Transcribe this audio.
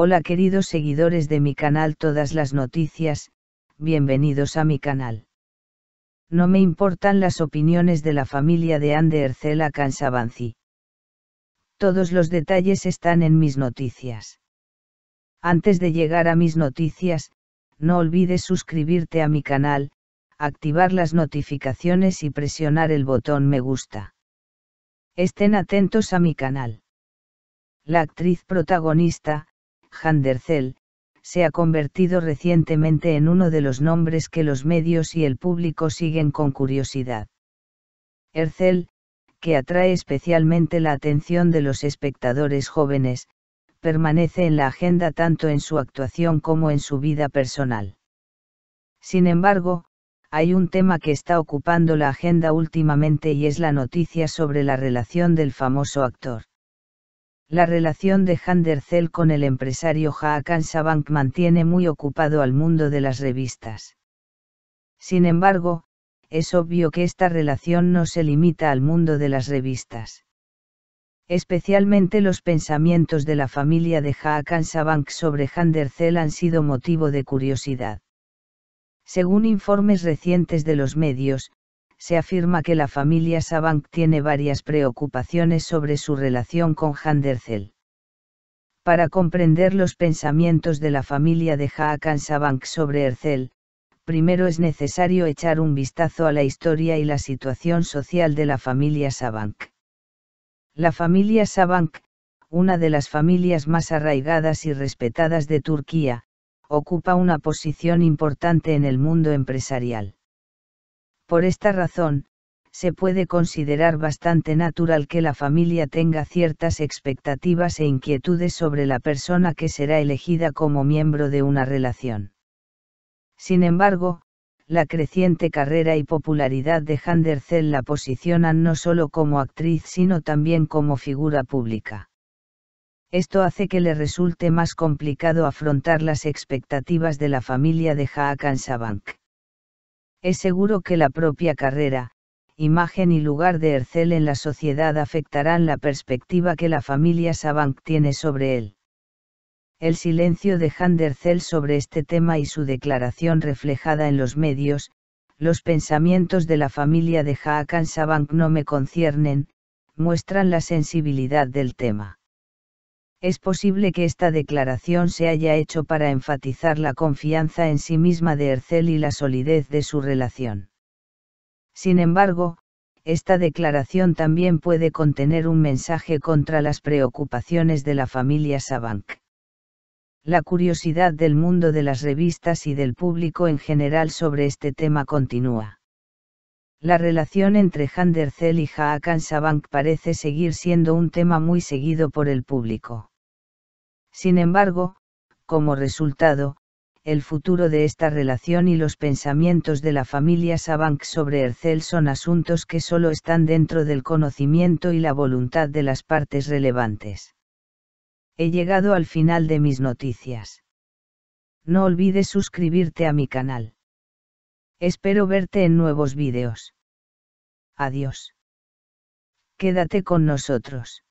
Hola queridos seguidores de mi canal Todas las Noticias, bienvenidos a mi canal. No me importan las opiniones de la familia de Anne Ercela Cansavanci. Todos los detalles están en mis noticias. Antes de llegar a mis noticias, no olvides suscribirte a mi canal, activar las notificaciones y presionar el botón me gusta. Estén atentos a mi canal. La actriz protagonista, Handercel, se ha convertido recientemente en uno de los nombres que los medios y el público siguen con curiosidad. Ercel, que atrae especialmente la atención de los espectadores jóvenes, permanece en la agenda tanto en su actuación como en su vida personal. Sin embargo, hay un tema que está ocupando la agenda últimamente y es la noticia sobre la relación del famoso actor. La relación de Handercel con el empresario Haakon mantiene muy ocupado al mundo de las revistas. Sin embargo, es obvio que esta relación no se limita al mundo de las revistas. Especialmente los pensamientos de la familia de Haakansabank Sabank sobre Handercel han sido motivo de curiosidad. Según informes recientes de los medios, se afirma que la familia Sabank tiene varias preocupaciones sobre su relación con Ercel. Para comprender los pensamientos de la familia de Haakan Sabank sobre Ercel, primero es necesario echar un vistazo a la historia y la situación social de la familia Sabank. La familia Sabank, una de las familias más arraigadas y respetadas de Turquía, ocupa una posición importante en el mundo empresarial. Por esta razón, se puede considerar bastante natural que la familia tenga ciertas expectativas e inquietudes sobre la persona que será elegida como miembro de una relación. Sin embargo, la creciente carrera y popularidad de Zell la posicionan no solo como actriz sino también como figura pública. Esto hace que le resulte más complicado afrontar las expectativas de la familia de Haakan Sabank. Es seguro que la propia carrera, imagen y lugar de Ercel en la sociedad afectarán la perspectiva que la familia Sabank tiene sobre él. El silencio de Han de sobre este tema y su declaración reflejada en los medios, los pensamientos de la familia de Haakan Sabank no me conciernen, muestran la sensibilidad del tema. Es posible que esta declaración se haya hecho para enfatizar la confianza en sí misma de Ercel y la solidez de su relación. Sin embargo, esta declaración también puede contener un mensaje contra las preocupaciones de la familia Savank. La curiosidad del mundo de las revistas y del público en general sobre este tema continúa. La relación entre Hercel y Haakan Savank parece seguir siendo un tema muy seguido por el público. Sin embargo, como resultado, el futuro de esta relación y los pensamientos de la familia Sabank sobre Ercel son asuntos que solo están dentro del conocimiento y la voluntad de las partes relevantes. He llegado al final de mis noticias. No olvides suscribirte a mi canal. Espero verte en nuevos vídeos. Adiós. Quédate con nosotros.